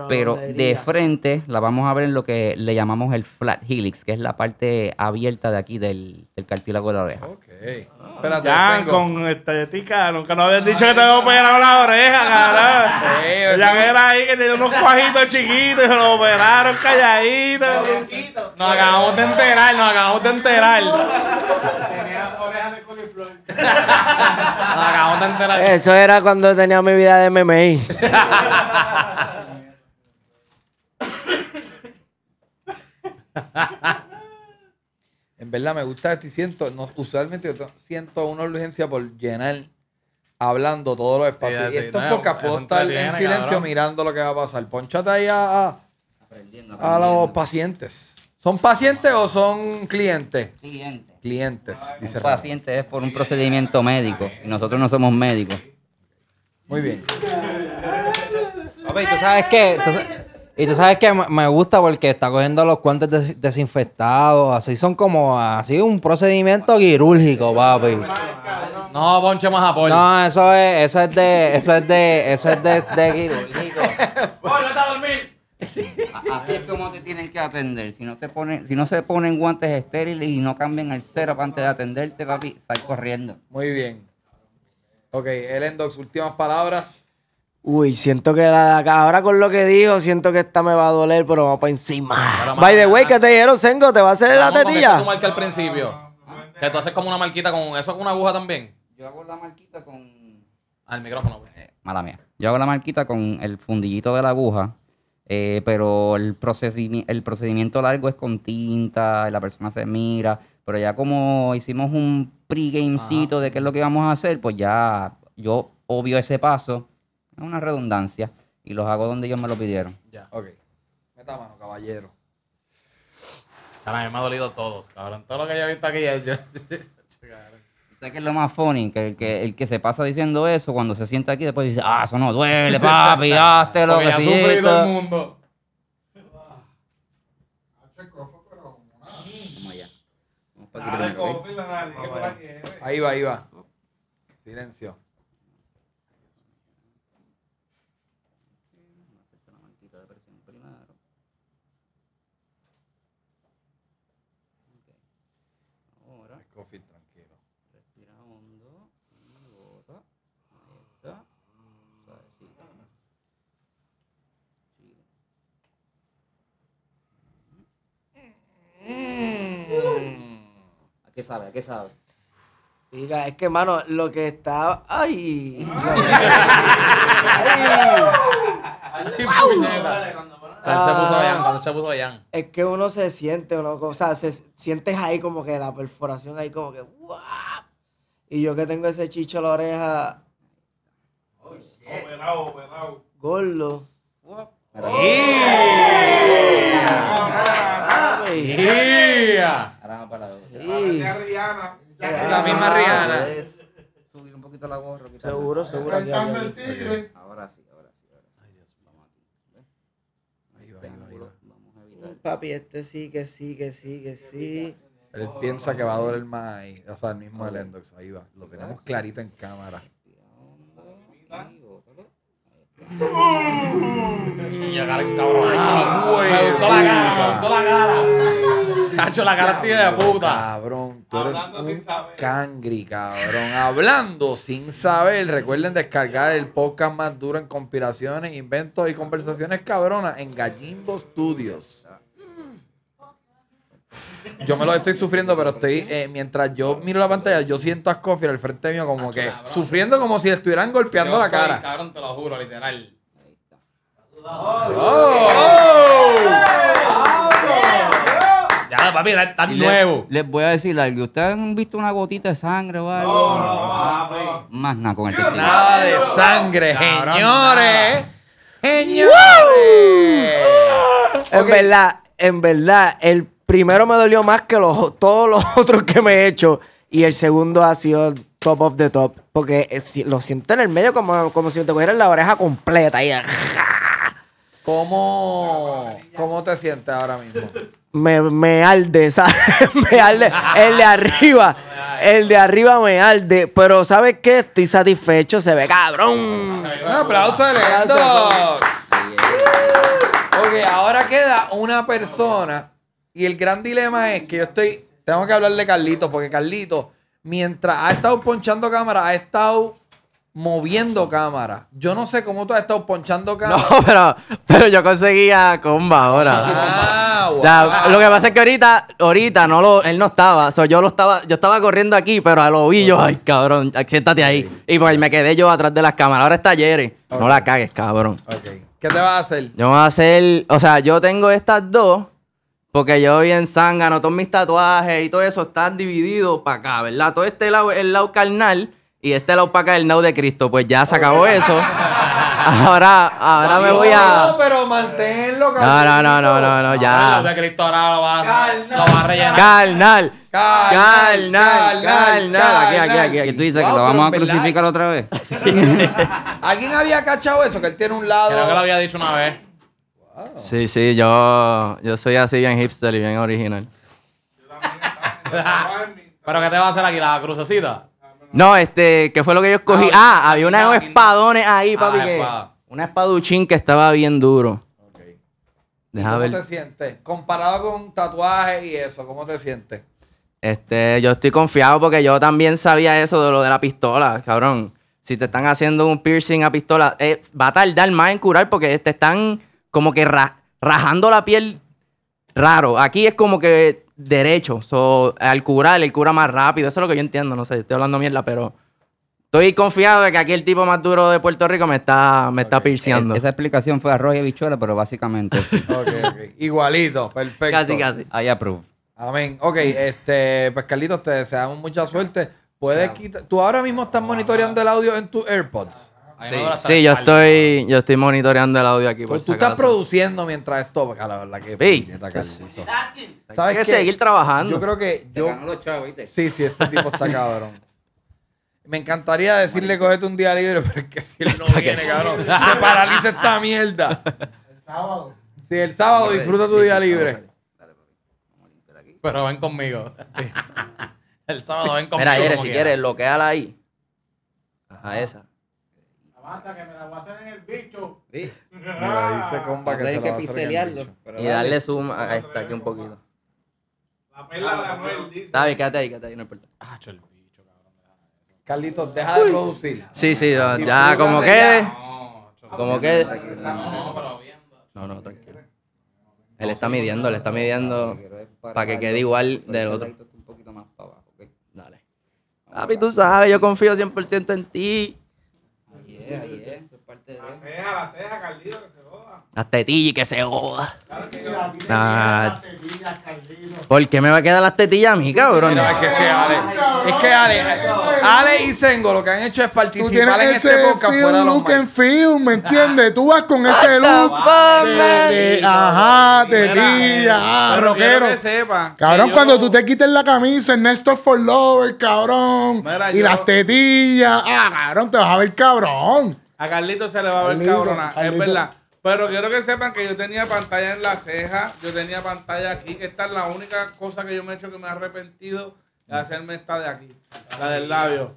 pero, de frente la vamos a ver en lo que le llamamos el flat helix, que es la parte abierta de aquí del, cartílago de la oreja. Ok. Ah. ya, con estética, nunca nos habían dicho que te operado la oreja, cabrón. ya era ahí que tenía unos cuajitos chiquitos y se lo operaron calladito Nos acabamos de enterar, nos acabamos de enterar. Tenía orejas de coliflor. nos acabamos de enterar. Eso era cuando tenía mi vida de MMI. en verdad me gusta esto y siento, usualmente siento una urgencia por llenar hablando todos los espacios. y esto es porque puedo estar en silencio mirando lo que va a pasar. Ponchate ahí a, los pacientes. ¿Son pacientes o son clientes? Cliente. Clientes. Dice un paciente es por un procedimiento médico. Y nosotros no somos médicos. Muy bien. Papi, ¿tú sabes qué? Y tú sabes que me gusta porque está cogiendo los guantes desinfectados. Así son como así un procedimiento quirúrgico, papi. No, ponche más apoyo. No, eso es, eso es de, eso es de, eso es de, de quirúrgico. a dormir! Así es como te tienen que atender. Si no te ponen, si no se ponen guantes estériles y no cambian el cero antes de atenderte, papi, sal corriendo. Muy bien. Ok, Elendox, últimas palabras. Uy, siento que la, ahora con lo que dijo, siento que esta me va a doler, pero vamos para encima. By the way, ¿qué te dijeron, Sengo? ¿Te va a hacer la tetilla? Tú marca al principio. Que tú haces como una marquita con eso, con una aguja también. Yo hago la marquita con. Al ah, micrófono, pues. eh, Mala mía. Yo hago la marquita con el fundillito de la aguja, eh, pero el, el procedimiento largo es con tinta, la persona se mira. Pero ya como hicimos un pre-gamecito de qué es lo que vamos a hacer, pues ya yo obvio ese paso es una redundancia. Y los hago donde ellos me lo pidieron. Ya. Ok. Meta mano, caballero. Caramba, me ha dolido todos, cabrón. Todo lo que haya visto aquí es Yo, ¿Sabes qué es lo más funny? Que el, que el que se pasa diciendo eso, cuando se sienta aquí, después dice, ah, eso no duele, papi, hazte lo que ha sufrido el mundo. Ahí va, ahí va. Silencio. una la de presión primero. ahora Ahora. Escofil tranquilo. Respira hondo. Bota. ¿A qué sabe? ¿A qué sabe? Diga, es que, mano, lo que está. ¡Ay! Es que uno se siente, uno, o sea, se, sientes ahí como que la perforación ahí como que Y yo que tengo ese chicho a la oreja. Oh, shit. Gordo. La misma Rihanna. Subir un poquito la gorra. Seguro, seguro. Ahora sí. papi, este sí, que sí, que sí, que sí. Él piensa que va a doler más ahí. O sea, el mismo del Endox, ahí va. Lo tenemos clarito en cámara. Y cabrón. la cara, la cara. Cacho, la cara de puta. Cabrón, tú eres un cangri, cabrón. Hablando sin saber. Recuerden descargar el podcast más duro en conspiraciones, inventos y conversaciones cabronas en Gallimbo Studios. Yo me lo estoy sufriendo, pero estoy. Eh, mientras yo miro la pantalla, yo siento a Scofield al frente mío como que sufriendo como si le estuvieran golpeando la cara. te lo juro, literal. Oh. Ya, papi, tan nuevo. Les voy a decir algo. ¿Ustedes han visto una gotita de sangre o algo? Más nada con el Nada de sangre, señores. Señores. En verdad, en verdad, el primero me dolió más que todos los otros que me he hecho. Y el segundo ha sido top of the top. Porque eh, lo siento en el medio como, como si te cogieran la oreja completa. Y... ¿Cómo, ¿Cómo te sientes ahora mismo? Me, me arde, ¿sabes? Me arde. El de arriba. El de arriba me arde. Pero ¿sabes qué? Estoy satisfecho. Se ve cabrón. Un aplauso de Porque ahora queda una persona y el gran dilema es que yo estoy. Tengo que hablarle a Carlito, porque Carlito, mientras ha estado ponchando cámara, ha estado moviendo cámara. Yo no sé cómo tú has estado ponchando cámara. No, pero, pero yo conseguía comba ahora. Ah, lo que pasa es que ahorita, ahorita no lo, él no estaba. O yo lo estaba, yo estaba corriendo aquí, pero a lo vi ay cabrón, siéntate ahí. Y pues me quedé yo atrás de las cámaras. Ahora está Jerry. No la cagues, cabrón. Okay. ¿Qué te vas a hacer? Yo voy a hacer, o sea, yo tengo estas dos. Porque yo vi en Zángano, todos mis tatuajes y todo eso están divididos para acá, ¿verdad? Todo este lado es el lado carnal y este lado para acá es el lado de Cristo. Pues ya se acabó eso. Ahora, ahora me voy a. No, pero manténlo, carnal. No, no, no, no, no, ya. Ah, de Cristo ahora lo va, a rellenar. Carnal. Carnal, carnal, Aquí, aquí, aquí. aquí. tú dices que lo vamos a crucificar otra vez? ¿Alguien había cachado eso? Que él tiene un lado. Creo que lo había dicho una vez. Sí, sí, yo, yo soy así bien hipster y bien original. ¿Pero qué te va a hacer aquí? ¿La crucecita? No, este, ¿qué fue lo que yo escogí? ah, ah había unos espadones ahí, ah, papi. Una espaduchín que estaba bien duro. Deja ¿Cómo te sientes? Comparado con tatuajes y eso, ¿cómo te sientes? Este, yo estoy confiado porque yo también sabía eso de lo de la pistola, cabrón. Si te están haciendo un piercing a pistola, eh, va a tardar más en curar porque te están como que rajando la piel raro. Aquí es como que derecho. al curar, el cura más rápido. Eso es lo que yo entiendo. No sé, estoy hablando mierda, pero estoy confiado de que aquí el tipo más duro de Puerto Rico me está, me está eh, pirciando. esa explicación fue arroz y bichuela, pero básicamente. Sí. Igualito, perfecto. Casi, casi. Ahí apruebo. Amén. Ok, este, pues Carlitos, te deseamos mucha suerte. Puedes quitar. Tú ahora mismo estás monitoreando el audio en tus AirPods. Sí, yo, estoy, yo estoy monitoreando el audio aquí. Pues tú estás produciendo mientras esto. la verdad que. Sí. ¿Sabes Hay que seguir trabajando. Yo creo que. Yo, sí, sí, este tipo está cabrón. Me encantaría decirle cogete un día libre, pero es que si él no viene, cabrón, se paraliza esta mierda. El sábado. Sí, el sábado disfruta tu día libre. Pero ven conmigo. el sábado ven conmigo. Mira, si quieres, bloqueala ahí. Ajá, esa. Mata, que me la voy a hacer en el bicho. Sí. Mira, dice compa, que se la va a hacer en el bicho. y darle zoom a, esta aquí un poquito. La perla de Anuel dice. Está quédate ahí, quédate ahí, no importa. Ah, chol bicho, cabrón. Carlitos, deja de producir. Sí, sí, ya, como que. No, como que. No, No, tranquilo. Él está midiendo, le está midiendo para que quede igual del otro. Un poquito más para abajo, Dale. Papi, tú sabes, yo confío 100% en ti. La ceja, la ceja, es parte las tetillas que se joda. Claro ah. ¿Por qué me va a quedar las tetillas a mí, cabrón? No, es que, es que Ale, es que Ale, Ale y Sengo lo que han hecho es participar en ese este podcast fuera de look en film, ¿me entiendes? Tú vas con ese look ajá, tetilla, ah, rockero. cabrón, cuando tú te quites la camisa, en Néstor for Lover, cabrón, y las tetillas, ah, cabrón, te vas a ver cabrón. A Carlito se le va a ver cabrona, es verdad. Pero quiero que sepan que yo tenía pantalla en la ceja, yo tenía pantalla aquí. Esta es la única cosa que yo me he hecho que me ha arrepentido de mm. hacerme esta de aquí, la del labio.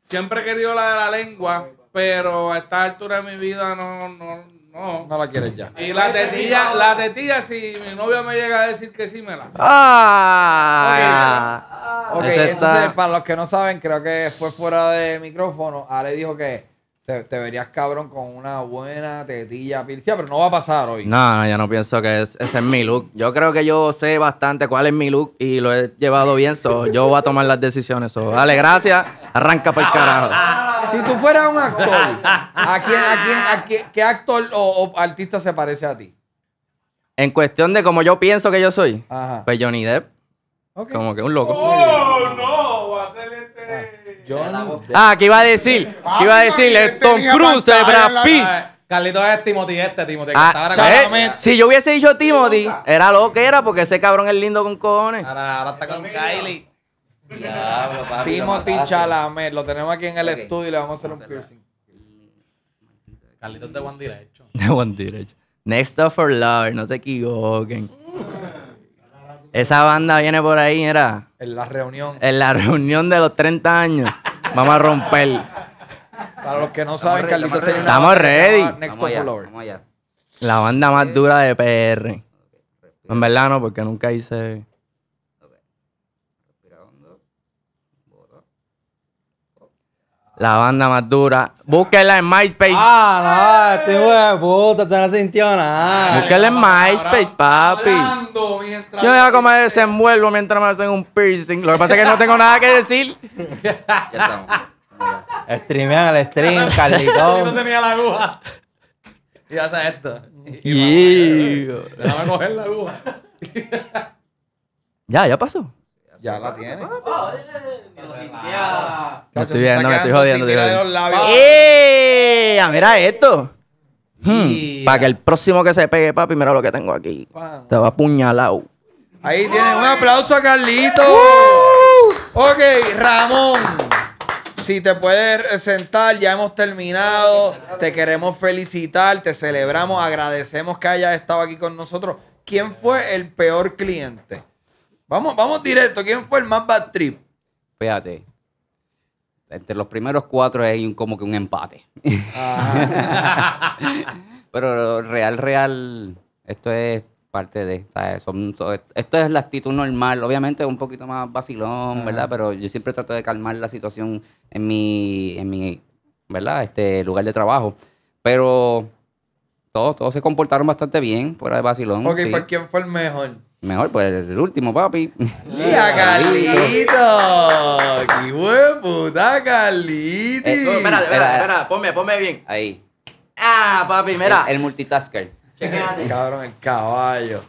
Siempre he querido la de la lengua, pero a esta altura de mi vida no, no, no. la quieres ya. Y la tetilla, la tetilla, si mi novio me llega a decir que sí, me la hace. Ah, ok, entonces para los que no saben, creo que fue fuera de micrófono, Ale dijo que te, verías cabrón con una buena tetilla pero no va a pasar hoy. No, yo no pienso que ese es mi look. Yo creo que yo sé bastante cuál es mi look y lo he llevado bien, yo voy a tomar las decisiones. Dale, gracias, arranca por el carajo. Si tú fueras un actor, ¿a, quién, a, quién, a qué, actor o, artista se parece a ti? En cuestión de cómo yo pienso que yo soy, Ajá. pues Johnny Depp. Como que un loco. ¡Oh, no! Ah, ¿qué iba a decir? ¿Qué iba a decir? El Tom Cruise, el Brad Pitt. Carlito es Timothy este, Timothy. Ah, si yo hubiese dicho Timothy, era lo que era porque ese cabrón es lindo con cojones. Ahora, está con Kylie. Timothy Chalamet, lo tenemos aquí en el estudio y le vamos a hacer un piercing. Carlitos de One Direction. One Direction. Next up for love, no te equivoquen. Esa banda viene por ahí, era. En la reunión. En la reunión de los 30 años. Vamos a romper. Para los que no saben, Carlitos tenía Estamos ready. La banda más dura de PR. En verdad no, porque nunca hice. La banda más dura. Búsquela en MySpace. Ah, no, este huevo puta, te la sintió nada. Búsquela en MySpace, papi. Yo me voy a comer me desenvuelvo mientras me hacen un piercing. Lo que pasa es que no tengo nada que decir. ya estamos. Streamean al stream, Yo no tenía la aguja. Y hace esto. Y, y... Déjame coger la aguja. ya, ya pasó. Ya la tiene. Me estoy viendo, me estoy jodiendo. ¡Eh! Mira esto. Para que el próximo que se pegue, papi, mira lo que tengo aquí. Te va apuñalado. Ahí tienes un aplauso a Carlito. Ok, Ramón. Si te puedes sentar, ya hemos terminado. Te queremos felicitar, te celebramos, agradecemos que hayas estado aquí con nosotros. ¿Quién fue el peor cliente? Vamos, vamos directo. ¿Quién fue el más bad trip? Fíjate. Entre los primeros cuatro hay un, como que un empate. Ah. Pero real, real, esto es parte de. esto es la actitud normal. Obviamente un poquito más vacilón, ¿verdad? Pero yo siempre trato de calmar la situación en mi, en mi ¿verdad? Este lugar de trabajo. Pero todos, se comportaron bastante bien, fuera de vacilón. Ok, ¿para quién fue el mejor? Mejor, pues el último, papi. ¡Ya, Carlito! ¡Qué huevo Carlito! Eh, espera, espera, espera, ponme, ponme bien. Ahí. Ah, papi, mira. El, multitasker. Cabrón, el caballo.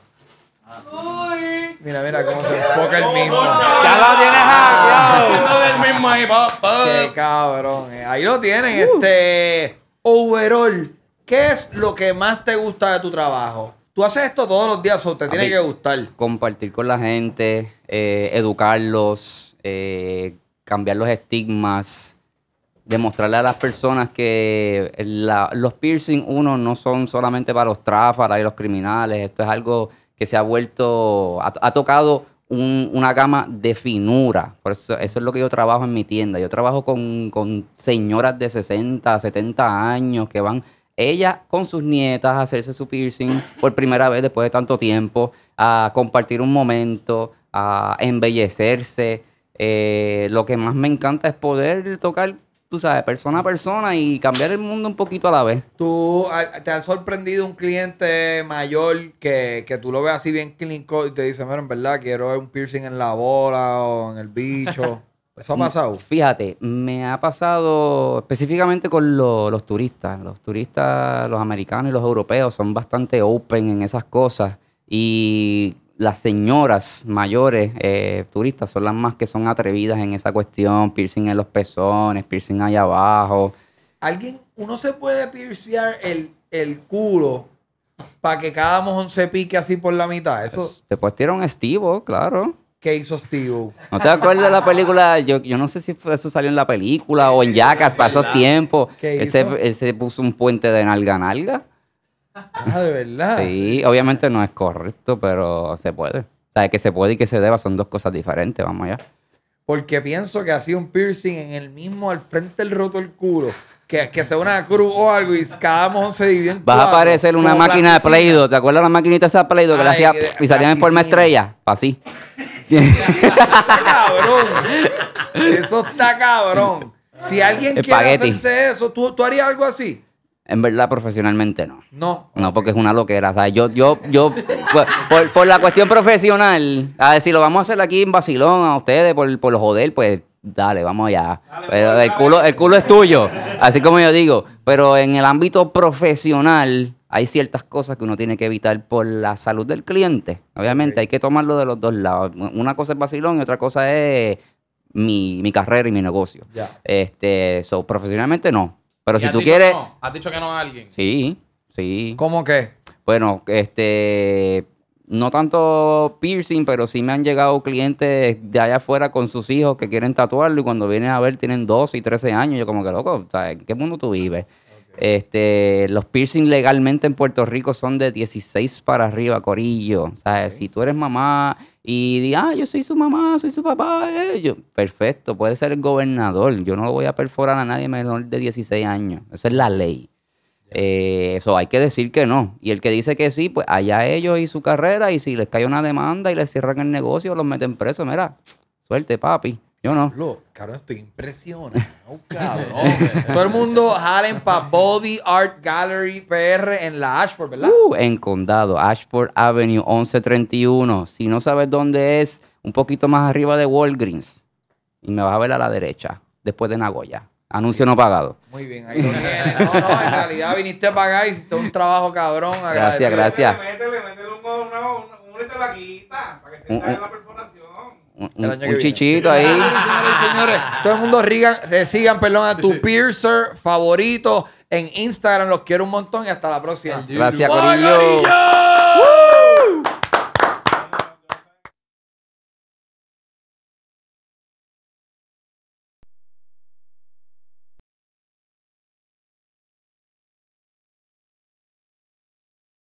Uy. Mira, mira cómo se enfoca el oh, mismo. Oh, oh. Ya lo tienes ah. hackeado. mismo ahí, papi. Qué cabrón. Eh. Ahí lo tienen, este overall ¿Qué es lo que más te gusta de tu trabajo? Tú haces esto todos los días, o te tiene que gustar. Compartir con la gente, eh, educarlos, eh, cambiar los estigmas, demostrarle a las personas que los piercing, uno, no son solamente para los tráfaras y los criminales. Esto es algo que se ha vuelto, ha, tocado una gama de finura. Por eso, eso es lo que yo trabajo en mi tienda. Yo trabajo con, con señoras de 60, 70 años que van ella con sus nietas hacerse su piercing por primera vez después de tanto tiempo, a compartir un momento, a embellecerse. Eh, lo que más me encanta es poder tocar, tú sabes, persona a persona y cambiar el mundo un poquito a la vez. ¿Tú ah, te has sorprendido un cliente mayor que, que tú lo ves así bien clínico y te dice, mira, en verdad quiero un piercing en la bola o en el bicho? ¿Eso ha mm, pasado? Fíjate, me ha pasado específicamente con los turistas. Los turistas, los americanos y los europeos son bastante open en esas cosas. Y las señoras mayores eh, turistas son las más que son atrevidas en esa cuestión. Piercing en los pezones, piercing allá abajo. Alguien, uno se puede piercear el, el culo para que cada mojón se pique así por la mitad. Eso. Pues, te pues, tirar un estivo, claro. ¿Qué hizo Steve. ¿No te acuerdas de la película? Yo, yo no sé si eso salió en la película o en Yacas, pasó tiempo. ¿Qué hizo? Ese, puso un puente de nalga a nalga. Ah, de verdad. Sí, obviamente no es correcto, pero se puede. O sea, que se puede y que se deba son dos cosas diferentes, vamos allá. Porque pienso que sido un piercing en el mismo, al frente del roto el culo que, que sea una cruz o algo y cada mojón se Vas a aparecer una máquina de Play ¿Te acuerdas la maquinita esa Play -Doh que hacía y salían en forma estrella? Así. cabrón. Eso está cabrón. Si alguien quiere hacerse eso, ¿tú, ¿tú, harías algo así? En verdad, profesionalmente no. No. No, porque es una loquera. O yo, yo, yo, por, la cuestión profesional, a decir, lo vamos a hacer aquí en Basilón a ustedes, por, por lo joder, pues dale, vamos allá. el, culo, el culo es tuyo, así como yo digo. Pero en el ámbito profesional hay ciertas cosas que uno tiene que evitar por la salud del cliente. Obviamente hay que tomarlo de los dos lados. Una cosa es vacilón y otra cosa es mi, carrera y mi negocio. Este, so, profesionalmente no. Pero si tú quieres... ¿Has dicho que no a alguien? Sí, sí. ¿Cómo que? Bueno, este no tanto piercing, pero sí me han llegado clientes de allá afuera con sus hijos que quieren tatuarlo y cuando vienen a ver tienen 12 y 13 años. Yo como que, loco, ¿en qué mundo tú vives? Este, los piercings legalmente en Puerto Rico son de 16 para arriba, corillo. O sea, Si tú eres mamá y digas, ah, yo soy su mamá, soy su papá, eh, yo, perfecto, puede ser el gobernador. Yo no lo voy a perforar a nadie menor de 16 años. Esa es la ley. Eso eh, hay que decir que no. Y el que dice que sí, pues allá ellos y su carrera, y si les cae una demanda y les cierran el negocio, los meten presos, mira, suerte, papi. Yo no. Lo, estoy impresionado, Todo el mundo jalen para Body Art Gallery PR en la Ashford, ¿verdad? Uh, en Condado, Ashford Avenue 1131. Si no sabes dónde es, un poquito más arriba de Walgreens. Y me vas a ver a la derecha, después de Nagoya. Anuncio no pagado. Muy bien, ahí lo No, no, en realidad viniste a pagar y hiciste un trabajo cabrón. Gracias, gracias. un, Un, chichito ahí. Señores, todo el mundo rigan, eh, sigan perdón, a tu piercer favorito en Instagram. Los quiero un montón y hasta la próxima. Gracias, Corillo.